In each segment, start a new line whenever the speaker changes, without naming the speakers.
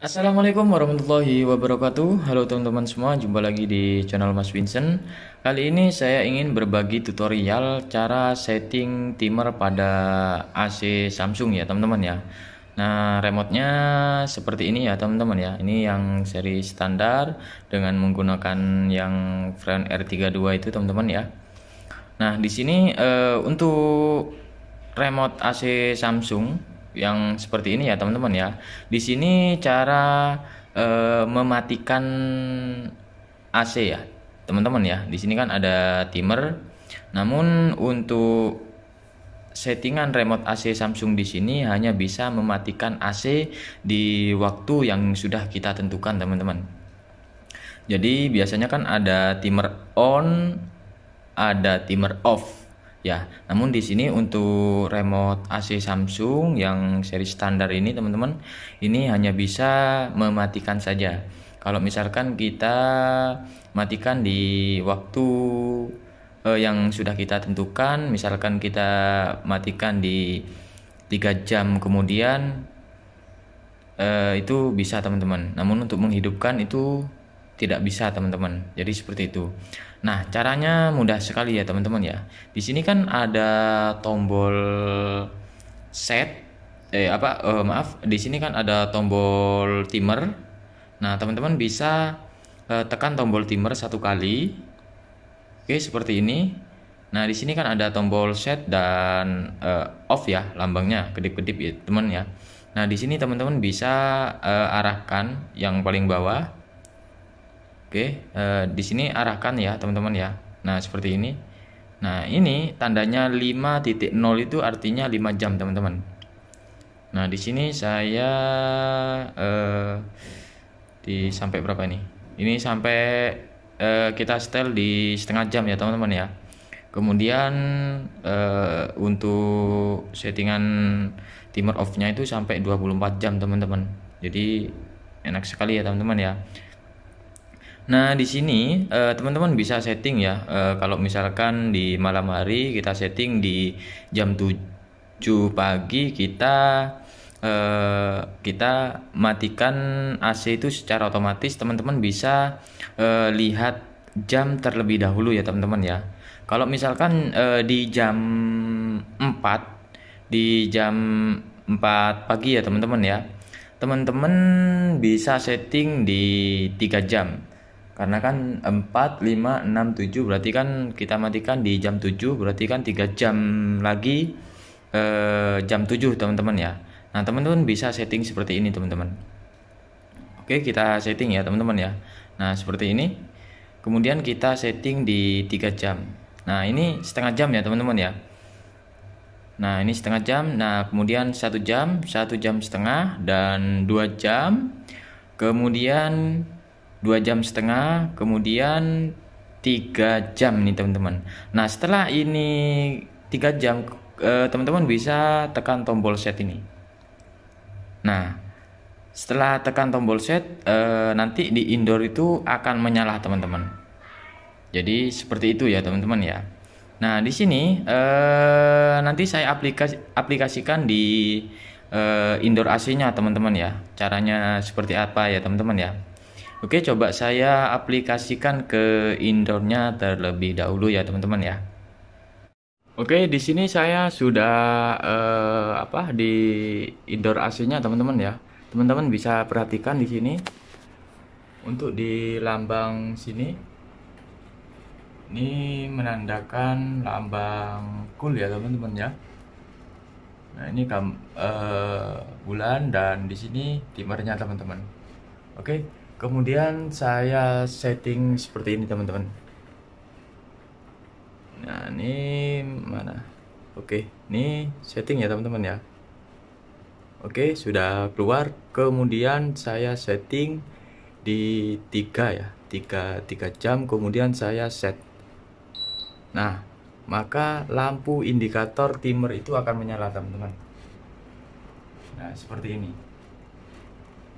Assalamualaikum warahmatullahi wabarakatuh Halo teman-teman semua, jumpa lagi di channel Mas Vincent Kali ini saya ingin berbagi tutorial cara setting timer pada AC Samsung ya teman-teman ya Nah remote-nya seperti ini ya teman-teman ya Ini yang seri standar dengan menggunakan yang frame R32 itu teman-teman ya Nah di sini e, untuk remote AC Samsung yang seperti ini ya teman-teman ya. Di sini cara e, mematikan AC ya teman-teman ya. Di sini kan ada timer. Namun untuk settingan remote AC Samsung di sini hanya bisa mematikan AC di waktu yang sudah kita tentukan teman-teman. Jadi biasanya kan ada timer on, ada timer off ya namun di sini untuk remote AC Samsung yang seri standar ini teman-teman ini hanya bisa mematikan saja kalau misalkan kita matikan di waktu eh, yang sudah kita tentukan misalkan kita matikan di 3 jam kemudian eh, itu bisa teman-teman namun untuk menghidupkan itu tidak bisa teman-teman. Jadi seperti itu. Nah, caranya mudah sekali ya teman-teman ya. Di sini kan ada tombol set eh apa eh, maaf, di sini kan ada tombol timer. Nah, teman-teman bisa eh, tekan tombol timer satu kali. Oke, seperti ini. Nah, di sini kan ada tombol set dan eh, off ya lambangnya, kedip-kedip ya, teman ya. Nah, di sini teman-teman bisa eh, arahkan yang paling bawah Oke, uh, di sini arahkan ya teman-teman ya. Nah, seperti ini. Nah, ini tandanya 5.0 itu artinya 5 jam teman-teman. Nah, di sini saya eh, di sampai berapa ini? Ini sampai uh, kita setel di setengah jam ya teman-teman ya. Kemudian uh, untuk settingan timer off-nya itu sampai 24 jam teman-teman. Jadi enak sekali ya teman-teman ya. Nah, di sini eh, teman-teman bisa setting ya. Eh, kalau misalkan di malam hari kita setting di jam 7 pagi kita eh, kita matikan AC itu secara otomatis teman-teman bisa eh, lihat jam terlebih dahulu ya teman-teman ya. Kalau misalkan eh, di jam 4 di jam 4 pagi ya teman-teman ya. Teman-teman bisa setting di 3 jam karena kan 4, 5, 6, 7 berarti kan kita matikan di jam 7 berarti kan 3 jam lagi eh, jam 7 teman-teman ya. Nah teman-teman bisa setting seperti ini teman-teman. Oke kita setting ya teman-teman ya. Nah seperti ini. Kemudian kita setting di 3 jam. Nah ini setengah jam ya teman-teman ya. Nah ini setengah jam. Nah kemudian satu jam, satu jam setengah dan 2 jam. Kemudian 2 jam setengah kemudian 3 jam nih teman-teman nah setelah ini 3 jam eh, teman-teman bisa tekan tombol set ini nah setelah tekan tombol set eh, nanti di indoor itu akan menyala teman-teman jadi seperti itu ya teman-teman ya nah di sini eh, nanti saya aplikasi aplikasikan di eh, indoor AC nya teman-teman ya caranya seperti apa ya teman-teman ya Oke, coba saya aplikasikan ke indoornya terlebih dahulu ya teman-teman ya. Oke, di sini saya sudah eh, apa di indoor AC-nya teman-teman ya. Teman-teman bisa perhatikan di sini untuk di lambang sini. Ini menandakan lambang cool ya teman-teman ya. Nah, ini eh, bulan dan di sini timernya teman-teman. Oke kemudian saya setting seperti ini teman-teman nah ini mana oke ini setting ya teman-teman ya oke sudah keluar kemudian saya setting di 3 ya 3, tiga jam kemudian saya set nah maka lampu indikator timer itu akan menyala teman-teman nah seperti ini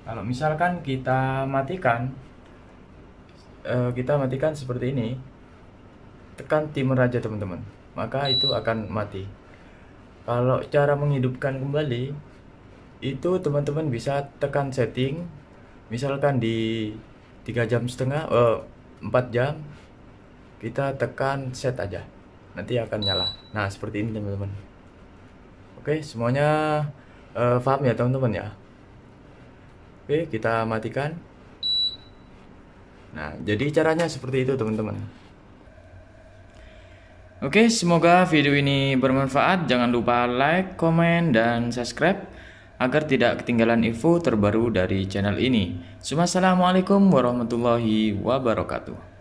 kalau misalkan kita matikan uh, kita matikan seperti ini tekan timer aja teman-teman maka itu akan mati kalau cara menghidupkan kembali itu teman-teman bisa tekan setting misalkan di 3 jam setengah uh, eh, 4 jam kita tekan set aja nanti akan nyala nah seperti ini teman-teman oke semuanya uh, paham ya teman-teman ya Oke, kita matikan. Nah, jadi caranya seperti itu, teman-teman. Oke, semoga video ini bermanfaat. Jangan lupa like, comment, dan subscribe agar tidak ketinggalan info terbaru dari channel ini. Assalamualaikum warahmatullahi wabarakatuh.